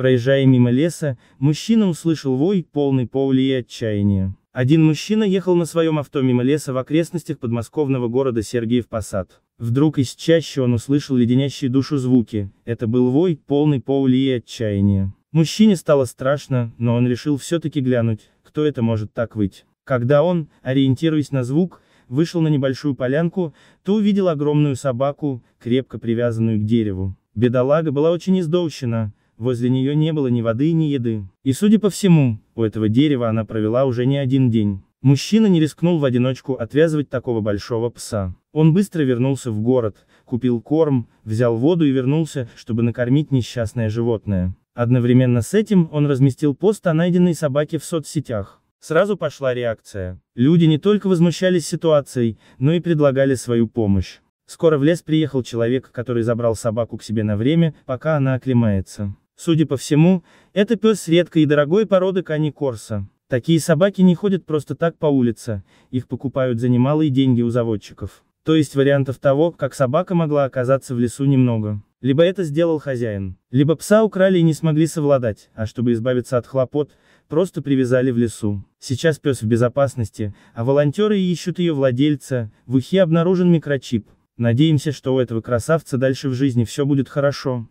Проезжая мимо леса, мужчина услышал вой, полный поули и отчаяния. Один мужчина ехал на своем авто мимо леса в окрестностях подмосковного города Сергиев Посад. Вдруг из чаще он услышал леденящие душу звуки, это был вой, полный поули и отчаяния. Мужчине стало страшно, но он решил все-таки глянуть, кто это может так выть. Когда он, ориентируясь на звук, вышел на небольшую полянку, то увидел огромную собаку, крепко привязанную к дереву. Бедолага была очень издолщена, возле нее не было ни воды, ни еды. И судя по всему, у этого дерева она провела уже не один день. Мужчина не рискнул в одиночку отвязывать такого большого пса. Он быстро вернулся в город, купил корм, взял воду и вернулся, чтобы накормить несчастное животное. Одновременно с этим он разместил пост о найденной собаке в соцсетях. Сразу пошла реакция. Люди не только возмущались ситуацией, но и предлагали свою помощь. Скоро в лес приехал человек, который забрал собаку к себе на время, пока она оклемается. Судя по всему, это пес редкой и дорогой породы кони Корса. Такие собаки не ходят просто так по улице, их покупают за немалые деньги у заводчиков. То есть вариантов того, как собака могла оказаться в лесу немного. Либо это сделал хозяин, либо пса украли и не смогли совладать, а чтобы избавиться от хлопот, просто привязали в лесу. Сейчас пес в безопасности, а волонтеры ищут ее владельца, в ухе обнаружен микрочип. Надеемся, что у этого красавца дальше в жизни все будет хорошо.